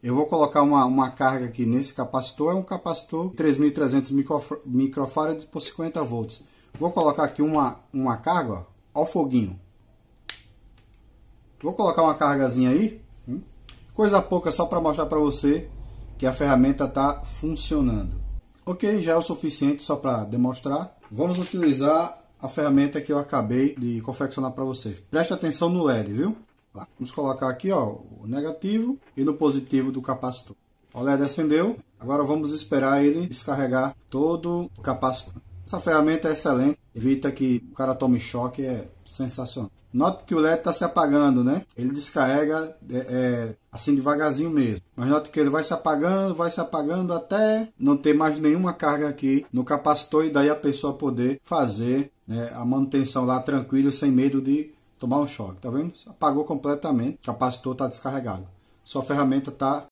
Eu vou colocar uma, uma carga aqui nesse capacitor, é um capacitor 3.300 microfarads por 50 volts. Vou colocar aqui uma, uma carga, ó, ao foguinho. Vou colocar uma cargazinha aí, hum? coisa pouca só para mostrar para você que a ferramenta está funcionando. Ok, já é o suficiente só para demonstrar. Vamos utilizar a ferramenta que eu acabei de confeccionar para vocês. Preste atenção no LED, viu? lá. Vamos colocar aqui ó, o negativo e no positivo do capacitor. O LED acendeu, agora vamos esperar ele descarregar todo o capacitor. Essa ferramenta é excelente, evita que o cara tome choque, é sensacional. Note que o LED está se apagando, né? Ele descarrega é, é, assim devagarzinho mesmo. Mas note que ele vai se apagando, vai se apagando até não ter mais nenhuma carga aqui no capacitor e daí a pessoa poder fazer né, a manutenção lá tranquilo, sem medo de tomar um choque, tá vendo? Apagou completamente, capacitor está descarregado. Sua ferramenta está